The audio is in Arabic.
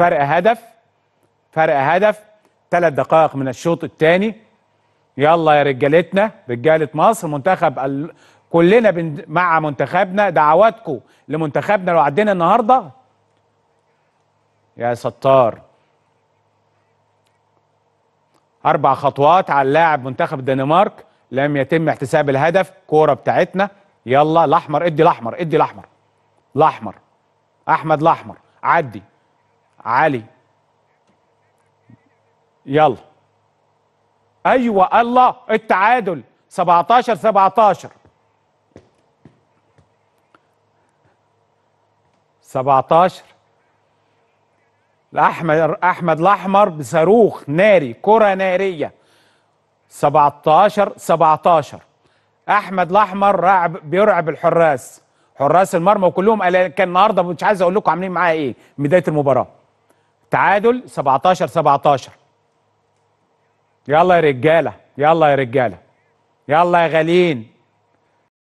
فرق هدف فرق هدف ثلاث دقائق من الشوط الثاني يلا يا رجالتنا رجاله مصر منتخب ال... كلنا بن... مع منتخبنا دعواتكم لمنتخبنا لو عدينا النهارده يا ستار اربع خطوات على اللاعب منتخب الدنمارك لم يتم احتساب الهدف كوره بتاعتنا يلا الاحمر ادي الاحمر ادي الاحمر الاحمر احمد الاحمر عدي علي يلا ايوه الله التعادل 17 17 17 احمد احمد الاحمر بصاروخ ناري كره ناريه 17 17 احمد الاحمر رعب بيرعب الحراس حراس المرمى وكلهم كان النهارده مش عايز اقول لكم عاملين معاه ايه بدايه المباراه تعادل 17 17 يلا يا رجاله يلا يا رجاله يلا يا غاليين